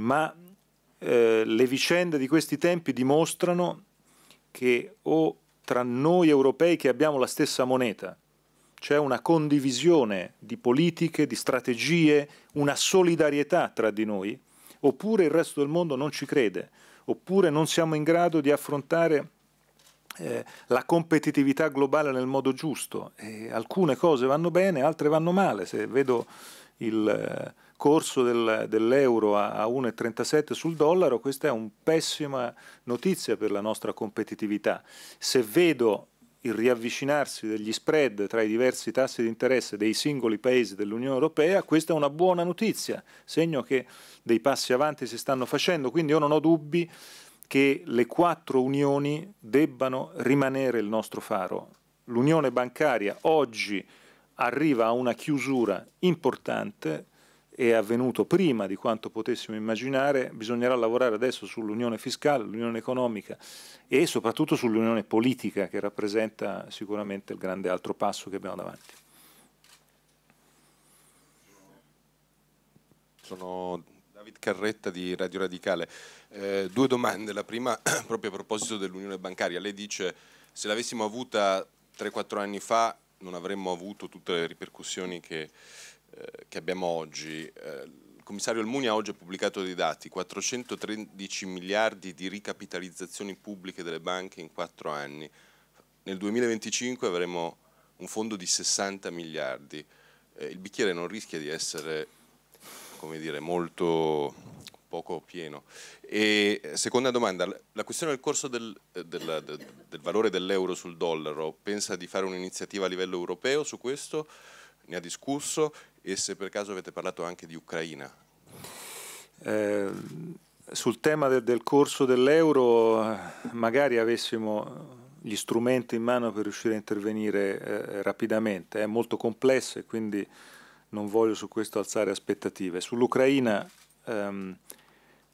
ma eh, le vicende di questi tempi dimostrano che o tra noi europei che abbiamo la stessa moneta c'è una condivisione di politiche, di strategie, una solidarietà tra di noi, oppure il resto del mondo non ci crede, oppure non siamo in grado di affrontare eh, la competitività globale nel modo giusto. E alcune cose vanno bene, altre vanno male. Se vedo il eh, corso del, dell'euro a, a 1,37 sul dollaro, questa è una pessima notizia per la nostra competitività. Se vedo il riavvicinarsi degli spread tra i diversi tassi di interesse dei singoli paesi dell'Unione Europea, questa è una buona notizia, segno che dei passi avanti si stanno facendo, quindi io non ho dubbi che le quattro unioni debbano rimanere il nostro faro. L'unione bancaria oggi arriva a una chiusura importante, è avvenuto prima di quanto potessimo immaginare, bisognerà lavorare adesso sull'unione fiscale, l'unione economica e soprattutto sull'unione politica che rappresenta sicuramente il grande altro passo che abbiamo davanti. Sono David Carretta di Radio Radicale. Eh, due domande, la prima proprio a proposito dell'unione bancaria. Lei dice se l'avessimo avuta 3-4 anni fa non avremmo avuto tutte le ripercussioni che eh, che abbiamo oggi, eh, il commissario Almunia oggi ha pubblicato dei dati, 413 miliardi di ricapitalizzazioni pubbliche delle banche in quattro anni. Nel 2025 avremo un fondo di 60 miliardi. Eh, il bicchiere non rischia di essere, come dire, molto poco pieno. E seconda domanda, la questione del corso del, del, del valore dell'euro sul dollaro, pensa di fare un'iniziativa a livello europeo su questo? Ne ha discusso e se per caso avete parlato anche di Ucraina. Eh, sul tema del, del corso dell'euro eh, magari avessimo gli strumenti in mano per riuscire a intervenire eh, rapidamente, è molto complesso e quindi non voglio su questo alzare aspettative. Sull'Ucraina ehm,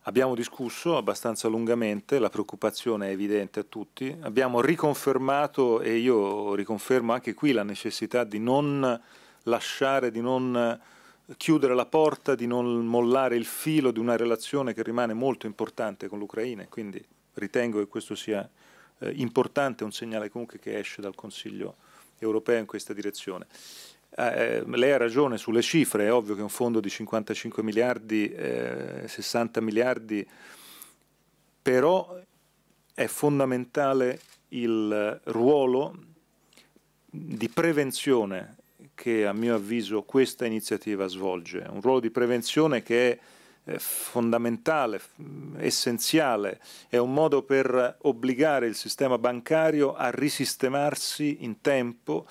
abbiamo discusso abbastanza lungamente, la preoccupazione è evidente a tutti, abbiamo riconfermato e io riconfermo anche qui la necessità di non lasciare, di non eh, chiudere la porta, di non mollare il filo di una relazione che rimane molto importante con l'Ucraina. Quindi ritengo che questo sia eh, importante, un segnale comunque che esce dal Consiglio europeo in questa direzione. Eh, eh lei ha ragione sulle cifre, è ovvio che un fondo di 55 miliardi, eh, 60 miliardi, però è fondamentale il ruolo di prevenzione che a mio avviso questa iniziativa svolge, un ruolo di prevenzione che è eh, fondamentale, mm, essenziale, è un modo per obbligare il sistema bancario a risistemarsi in tempo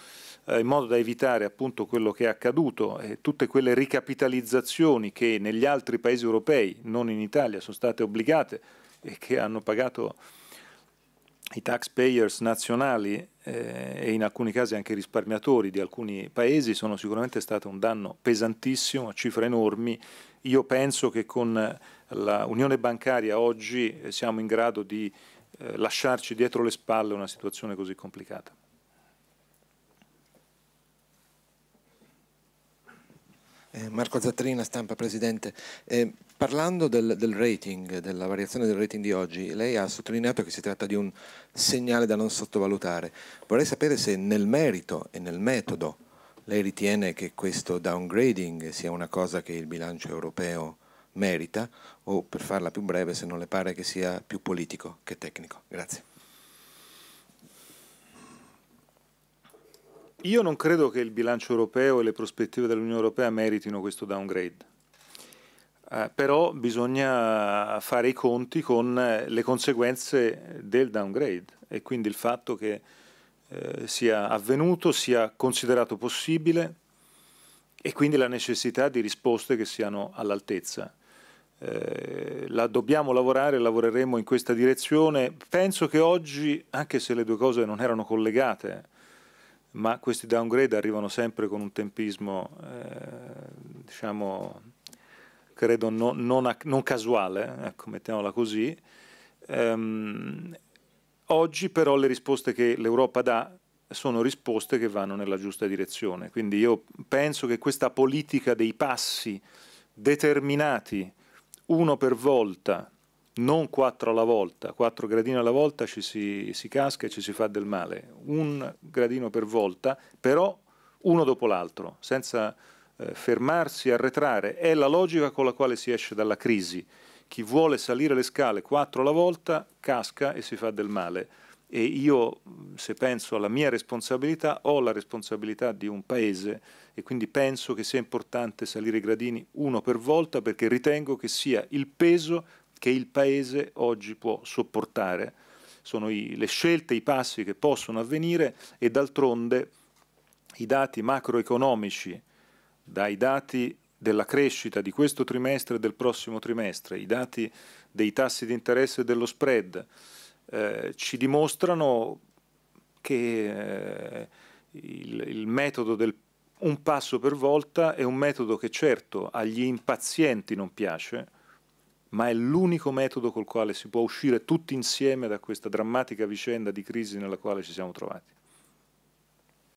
eh, in modo da evitare appunto quello che è accaduto e tutte quelle ricapitalizzazioni che negli altri paesi europei, non in Italia, sono state obbligate e che hanno pagato i taxpayers nazionali eh, e in alcuni casi anche i risparmiatori di alcuni paesi sono sicuramente state un danno pesantissimo, a cifre enormi. Io penso che con l'unione bancaria oggi eh, siamo in grado di eh, lasciarci dietro le spalle una situazione così complicata. Eh, Marco Zattrina, stampa presidente. Eh, parlando del, del, rating, della variazione del rating di oggi, lei ha sottolineato che si tratta di un segnale da non sottovalutare. Vorrei sapere se nel merito e nel metodo lei ritiene che questo downgrading sia una cosa che il bilancio europeo merita o, per farla più breve, se non le pare che sia più politico che tecnico. Grazie. Io non credo che il bilancio europeo e le prospettive dell'Unione Europea meritino questo downgrade. Eh, però bisogna fare i conti con eh, le conseguenze del downgrade e quindi il fatto che eh, sia avvenuto, sia considerato possibile e quindi la necessità di risposte che siano all'altezza. Eh, la dobbiamo lavorare, lavoreremo in questa direzione. Penso che oggi, anche se le due cose non erano collegate, ma questi downgrade arrivano sempre con un tempismo, eh, diciamo, credo no, non, non, casuale, ecco, mettiamola così. Ehm, oggi però le risposte che l'Europa dà sono risposte che vanno nella giusta direzione, quindi io penso che questa politica dei passi determinati, uno per volta, non quattro alla volta, quattro gradini alla volta ci si, si, casca e ci si fa del male, un gradino per volta, però uno dopo l'altro, senza eh, fermarsi, arretrare, è la logica con la quale si esce dalla crisi. Chi vuole salire le scale quattro alla volta casca e si fa del male. E io, se penso alla mia responsabilità, ho la responsabilità di un paese e quindi penso che sia importante salire i gradini uno per volta perché ritengo che sia il peso che il Paese oggi può sopportare. Sono i, le scelte, i passi che possono avvenire e d'altronde i dati macroeconomici, dai dati della crescita di questo trimestre e del prossimo trimestre, i dati dei tassi di interesse e dello spread, eh, ci dimostrano che eh, il, il metodo del un passo per volta è un metodo che certo agli impazienti non piace, ma è l'unico metodo col quale si può uscire tutti insieme da questa drammatica vicenda di crisi nella quale ci siamo trovati.